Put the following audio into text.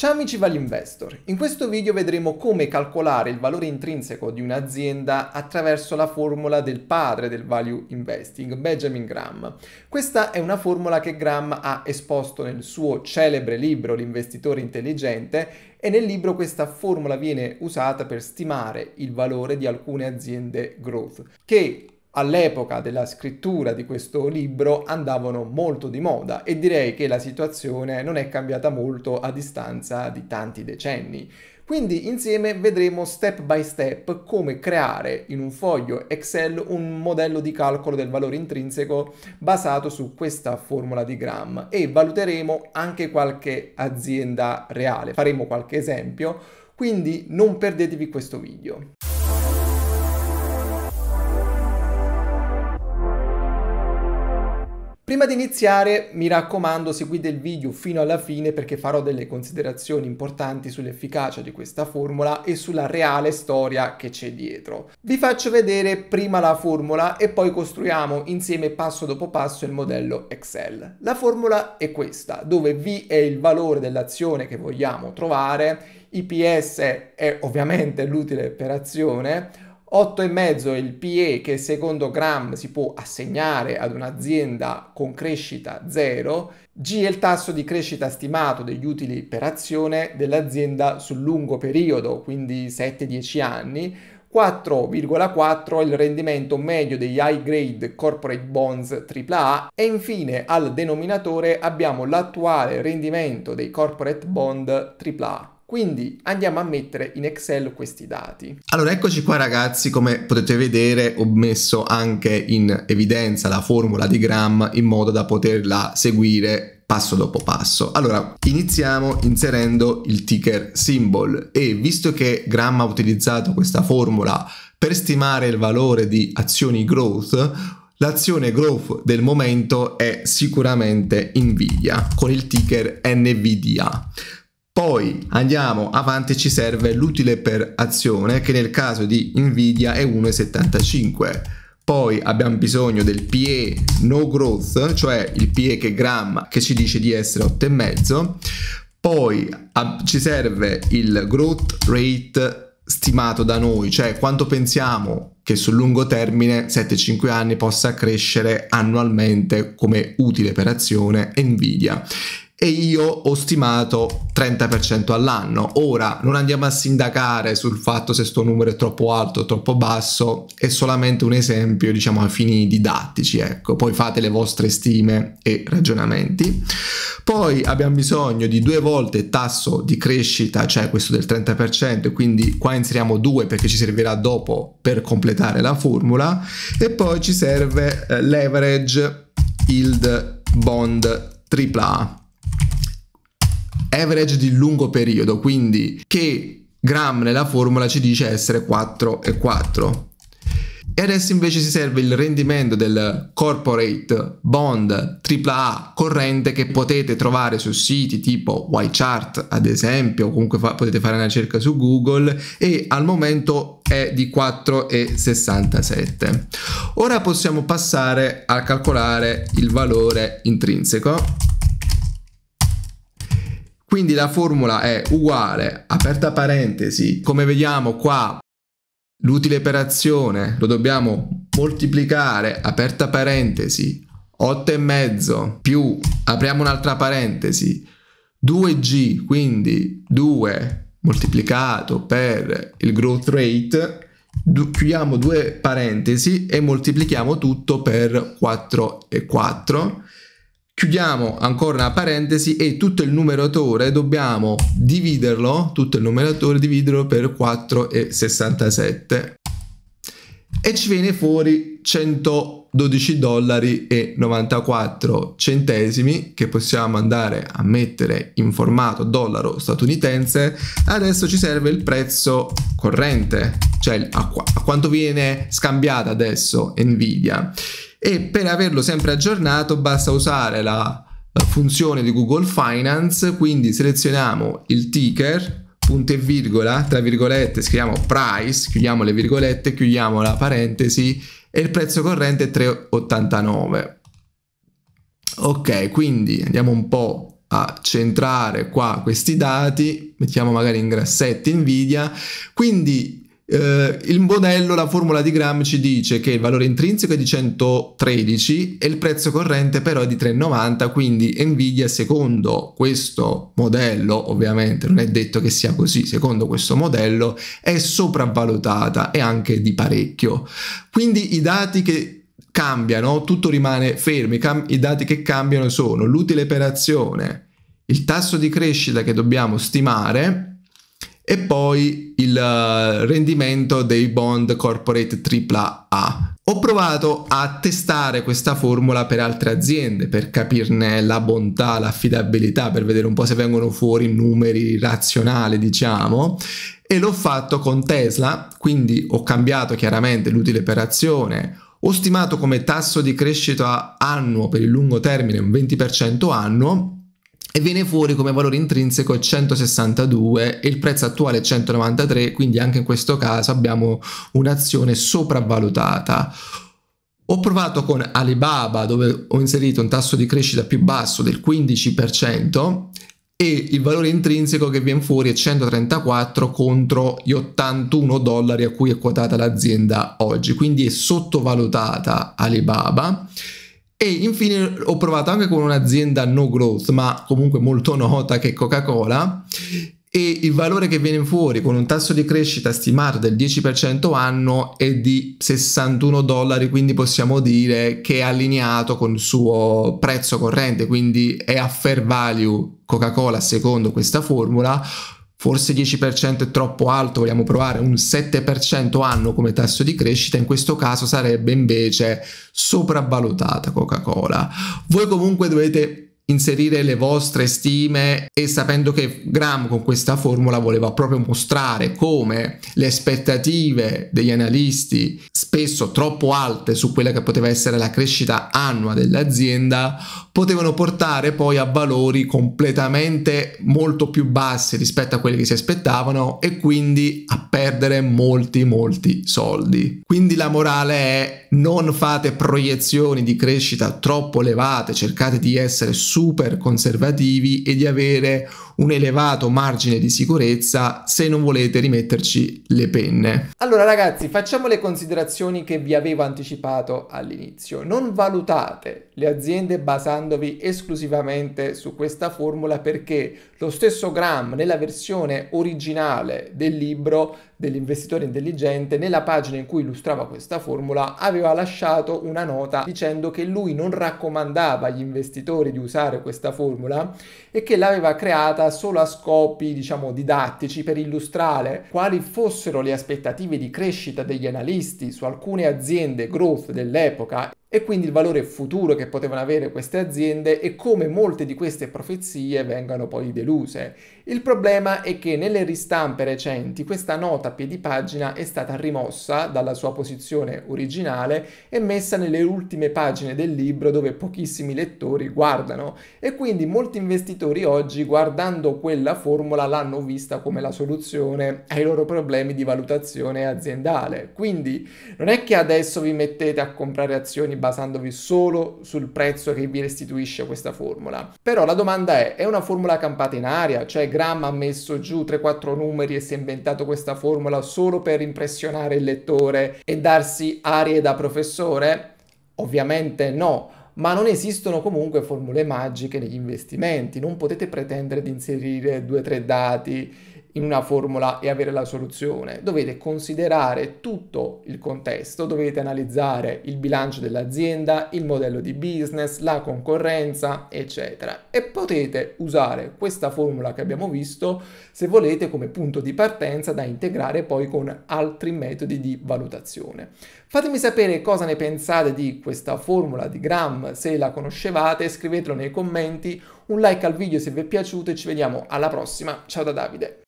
Ciao amici Value Investor, in questo video vedremo come calcolare il valore intrinseco di un'azienda attraverso la formula del padre del value investing, Benjamin Graham. Questa è una formula che Graham ha esposto nel suo celebre libro L'investitore intelligente e nel libro questa formula viene usata per stimare il valore di alcune aziende growth, che all'epoca della scrittura di questo libro andavano molto di moda e direi che la situazione non è cambiata molto a distanza di tanti decenni. Quindi insieme vedremo step by step come creare in un foglio Excel un modello di calcolo del valore intrinseco basato su questa formula di Gram e valuteremo anche qualche azienda reale. Faremo qualche esempio, quindi non perdetevi questo video. Prima di iniziare, mi raccomando, seguite il video fino alla fine perché farò delle considerazioni importanti sull'efficacia di questa formula e sulla reale storia che c'è dietro. Vi faccio vedere prima la formula e poi costruiamo insieme passo dopo passo il modello Excel. La formula è questa, dove V è il valore dell'azione che vogliamo trovare, IPS è ovviamente l'utile per azione, 8,5 il PE che secondo Graham si può assegnare ad un'azienda con crescita zero, G è il tasso di crescita stimato degli utili per azione dell'azienda sul lungo periodo, quindi 7-10 anni, 4,4 è il rendimento medio degli high grade corporate bonds AAA e infine al denominatore abbiamo l'attuale rendimento dei corporate bond AAA. Quindi andiamo a mettere in Excel questi dati. Allora eccoci qua ragazzi, come potete vedere ho messo anche in evidenza la formula di Gram in modo da poterla seguire passo dopo passo. Allora, iniziamo inserendo il ticker symbol e visto che Gram ha utilizzato questa formula per stimare il valore di azioni growth, L'azione growth del momento è sicuramente Nvidia con il ticker NVDA. Poi andiamo avanti, ci serve l'utile per azione che nel caso di Nvidia è 1,75. Poi abbiamo bisogno del PE no growth, cioè il PE che gramma che ci dice di essere 8,5. Poi ci serve il growth rate stimato da noi, cioè quanto pensiamo che sul lungo termine, 7-5 anni, possa crescere annualmente come utile per azione Nvidia e io ho stimato 30% all'anno. Ora non andiamo a sindacare sul fatto se sto numero è troppo alto o troppo basso, è solamente un esempio, diciamo, a fini didattici, ecco. Poi fate le vostre stime e ragionamenti. Poi abbiamo bisogno di due volte il tasso di crescita, cioè questo del 30%, quindi qua inseriamo due perché ci servirà dopo per completare la formula e poi ci serve eh, leverage yield bond AAA average di lungo periodo, quindi che Gram nella formula ci dice essere 4 e 4. E adesso invece si serve il rendimento del corporate bond AAA corrente che potete trovare su siti tipo YChart ad esempio, o comunque fa potete fare una ricerca su Google e al momento è di 4,67. Ora possiamo passare a calcolare il valore intrinseco quindi la formula è uguale, aperta parentesi, come vediamo qua, l'utile per azione lo dobbiamo moltiplicare, aperta parentesi, 8,5 più, apriamo un'altra parentesi, 2G, quindi 2 moltiplicato per il growth rate, chiudiamo due parentesi e moltiplichiamo tutto per 4 e 4 Chiudiamo ancora una parentesi e tutto il numeratore dobbiamo dividerlo, tutto il numeratore dividerlo per 4,67 e ci viene fuori 112 dollari e 94 centesimi che possiamo andare a mettere in formato dollaro statunitense. Adesso ci serve il prezzo corrente, cioè a, qu a quanto viene scambiata adesso Nvidia e per averlo sempre aggiornato basta usare la funzione di Google Finance, quindi selezioniamo il ticker, punto e virgola, tra virgolette scriviamo price, chiudiamo le virgolette, chiudiamo la parentesi e il prezzo corrente è 3,89. Ok, quindi andiamo un po' a centrare qua questi dati, mettiamo magari in grassetto Nvidia, quindi eh, il modello, la formula di Gram ci dice che il valore intrinseco è di 113 e il prezzo corrente però è di 3,90, quindi Nvidia secondo questo modello, ovviamente non è detto che sia così, secondo questo modello è sopravvalutata e anche di parecchio. Quindi i dati che cambiano, tutto rimane fermo. I, I, dati che cambiano sono l'utile per azione, il tasso di crescita che dobbiamo stimare e poi il eh, rendimento dei bond corporate AAA. Ho provato a testare questa formula per altre aziende per capirne la bontà, l'affidabilità, per vedere un po' se vengono fuori numeri razionali, diciamo, e l'ho fatto con Tesla, quindi ho cambiato chiaramente l'utile per azione, ho stimato come tasso di crescita annuo per il lungo termine un 20% annuo e viene fuori come valore intrinseco 162 e il prezzo attuale è 193, quindi anche in questo caso abbiamo un'azione sopravvalutata. Ho provato con Alibaba dove ho inserito un tasso di crescita più basso del 15% e il valore intrinseco che viene fuori è 134 contro gli 81 dollari a cui è quotata l'azienda oggi, quindi è sottovalutata Alibaba. E infine ho provato anche con un'azienda no growth, ma comunque molto nota che è Coca-Cola. E il valore che viene fuori con un tasso di crescita stimato del 10% anno è di 61 dollari, quindi possiamo dire che è allineato con il suo prezzo corrente, quindi è a fair value Coca-Cola secondo questa formula forse 10% è troppo alto, vogliamo provare un 7% anno come tasso di crescita, in questo caso sarebbe invece sopravvalutata Coca-Cola. Voi comunque dovete inserire le vostre stime e sapendo che Graham con questa formula voleva proprio mostrare come le aspettative degli analisti spesso troppo alte su quella che poteva essere la crescita annua dell'azienda potevano portare poi a valori completamente molto più bassi rispetto a quelli che si aspettavano e quindi a perdere molti molti soldi. Quindi la morale è non fate proiezioni di crescita troppo elevate, cercate di essere super conservativi e di avere un elevato margine di sicurezza se non volete rimetterci le penne. Allora ragazzi, facciamo le considerazioni che vi avevo anticipato all'inizio. Non valutate le aziende basandovi esclusivamente su questa formula perché lo stesso Graham nella versione originale del libro dell'investitore intelligente, nella pagina in cui illustrava questa formula, aveva Mario lasciato una nota dicendo che lui non raccomandava agli investitori di usare questa formula e che l'aveva creata solo a scopi, diciamo, didattici per illustrare quali fossero le aspettative di crescita degli analisti su alcune aziende growth dell'epoca e quindi il valore futuro che potevano avere queste aziende e come molte di queste profezie vengano poi deluse il problema è che nelle ristampe recenti questa nota a piedi pagina è stata rimossa dalla sua posizione originale e messa nelle ultime pagine del libro dove pochissimi lettori guardano e quindi molti investitori oggi guardando quella formula l'hanno vista come la soluzione ai loro problemi di valutazione aziendale. Quindi non è che adesso vi mettete a comprare azioni basandovi solo sul prezzo che vi restituisce questa formula. Però la domanda è, è una formula campata in aria? Cioè Graham ha messo giù 3-4 numeri e si è inventato questa formula solo per impressionare il lettore e darsi arie da professore? Ovviamente no, ma non esistono comunque formule magiche negli investimenti, non potete pretendere di inserire 2-3 dati in una formula e avere la soluzione, dovete considerare tutto il contesto, dovete analizzare il bilancio dell'azienda, il modello di business, la concorrenza, eccetera. E potete usare questa formula che abbiamo visto, se volete, come punto di partenza da integrare poi con altri metodi di valutazione. Fatemi sapere cosa ne pensate di questa formula di Gram, se la conoscevate, scrivetelo nei commenti, un like al video se vi è piaciuto e ci vediamo alla prossima. Ciao da Davide!